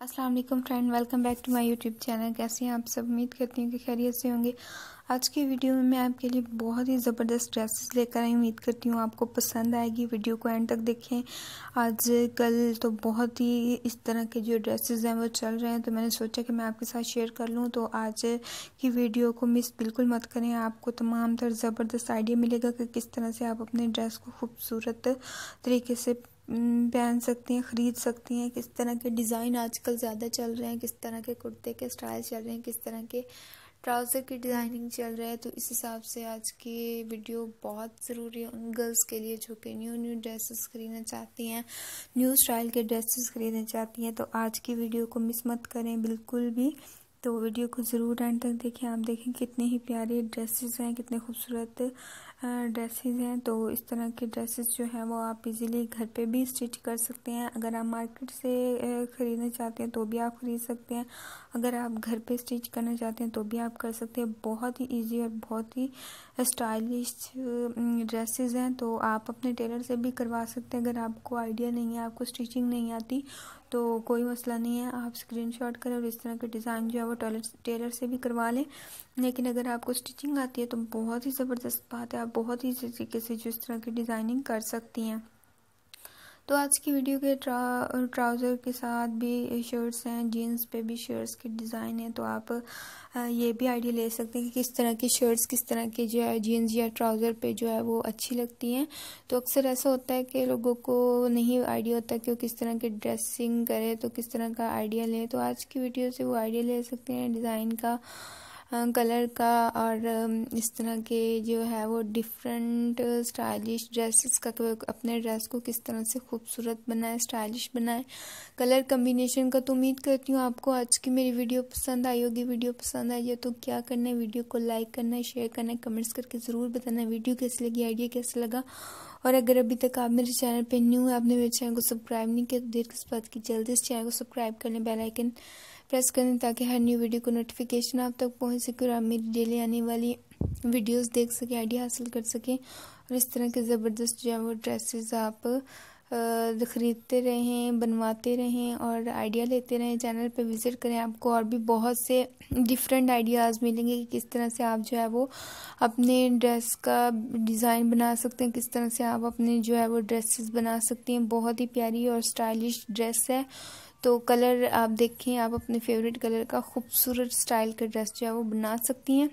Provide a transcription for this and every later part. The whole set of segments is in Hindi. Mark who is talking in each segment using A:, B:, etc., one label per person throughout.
A: Aslam friend welcome back to my YouTube channel कैसे हैं आप सब उम्मीद करती हूँ कि खैरियत से होंगे आज की वीडियो में मैं आपके लिए बहुत ही ज़बरदस्त ड्रेसेस लेकर आई उम्मीद करती हूँ आपको पसंद आएगी वीडियो को एंड तक देखें आज कल तो बहुत ही इस तरह के जो ड्रेसेस हैं वो चल रहे हैं तो मैंने सोचा कि मैं आपके साथ शेयर कर लूँ तो आज की वीडियो को मिस बिल्कुल मत करें आपको तमाम तर ज़बरदस्त आइडिया मिलेगा कि किस तरह से आप अपने ड्रेस को खूबसूरत तरीके से पहन सकती हैं ख़रीद सकती हैं किस तरह के डिज़ाइन आजकल ज़्यादा चल रहे हैं किस तरह के कुर्ते के स्टाइल चल रहे हैं किस तरह के ट्राउज़र की डिज़ाइनिंग चल रहा है तो इस हिसाब से आज की वीडियो बहुत ज़रूरी है उन गर्ल्स के लिए जो कि न्यू न्यू ड्रेसेस खरीदना चाहती हैं न्यू स्टाइल के ड्रेसेस खरीदना चाहती हैं तो आज की वीडियो को मिस मत करें बिल्कुल भी तो वीडियो को ज़रूर एंड तक देखें आप देखें कितने ही प्यारे ड्रेसेस हैं कितने खूबसूरत ड्रेसेस हैं तो इस तरह के ड्रेसेस जो हैं वो आप इजीली घर पे भी स्टिच कर सकते हैं अगर आप मार्केट से ख़रीदना चाहते हैं तो भी आप ख़रीद सकते हैं अगर आप घर पे स्टिच करना चाहते हैं तो भी आप कर सकते हैं बहुत ही ईजी और बहुत ही स्टाइलिश ड्रेसेज हैं तो आप अपने टेलर से भी करवा सकते हैं अगर आपको आइडिया नहीं है आपको स्टिचिंग नहीं आती तो कोई मसला नहीं है आप स्क्रीनशॉट करें और इस तरह के डिज़ाइन जो है वो टेलर टेलर से भी करवा लें लेकिन अगर आपको स्टिचिंग आती है तो बहुत ही ज़बरदस्त बात है आप बहुत ही तरीके से जिस तरह की डिज़ाइनिंग कर सकती हैं तो आज की वीडियो के ट्रा ट्राउज़र के साथ भी शर्ट्स हैं जीन्स पे भी शर्ट्स के डिज़ाइन है तो आप ये भी आइडिया ले सकते हैं कि किस तरह की शर्ट्स किस तरह के जो है जीन्स या ट्राउज़र पे जो है वो अच्छी लगती हैं तो अक्सर ऐसा होता है कि लोगों को नहीं आइडिया होता कि वो किस तरह की ड्रेसिंग करे तो किस तरह का आइडिया लें तो आज की वीडियो से वो आइडिया ले सकते हैं डिज़ाइन का कलर का और इस तरह के जो है वो डिफरेंट स्टाइलिश ड्रेसेस का तो अपने ड्रेस को किस तरह से खूबसूरत बनाए स्टाइलिश बनाए कलर कम्बिनेशन का तो उम्मीद करती हूँ आपको आज की मेरी वीडियो पसंद आई होगी वीडियो पसंद आई है तो क्या करना है वीडियो को लाइक करना है शेयर करना है कमेंट्स करके ज़रूर बताना है वीडियो कैसी लगी आइडिया कैसा लगा और अगर अभी तक आप मेरे चैनल पर न्यू है आपने मेरे चैनल को सब्सक्राइब नहीं किया तो देर किस बात की जल्दी इस चैनल को सब्सक्राइब कर लें बेलाइकन प्रेस करें ताकि हर न्यू वीडियो को नोटिफिकेशन आप तक पहुंच सके और आप मेरी डेली आने वाली वीडियोस देख सकें आइडिया हासिल कर सकें और इस तरह के ज़बरदस्त जो है वो ड्रेसेस आप ख़रीदते रहें बनवाते रहें और आइडिया लेते रहें चैनल पे विज़िट करें आपको और भी बहुत से डिफरेंट आइडियाज़ मिलेंगे कि किस तरह से आप जो है वो अपने ड्रेस का डिज़ाइन बना सकते हैं किस तरह से आप अपने जो है वो ड्रेसेस बना सकती हैं बहुत ही प्यारी और स्टाइलिश ड्रेस है तो कलर आप देखें आप अपने फेवरेट कलर का खूबसूरत स्टाइल का ड्रेस जो है वो बना सकती हैं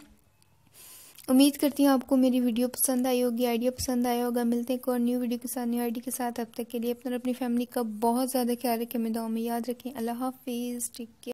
A: उम्मीद करती हूँ आपको मेरी वीडियो पसंद आई होगी आइडिया पसंद आया होगा मिलते हैं एक और न्यू वीडियो के साथ न्यू आइडिया के साथ अब तक के लिए अपना अपनी फैमिली का बहुत ज़्यादा ख्याल रखें मैं दो में याद रखें अल्लाह हाफिज़ टेक केयर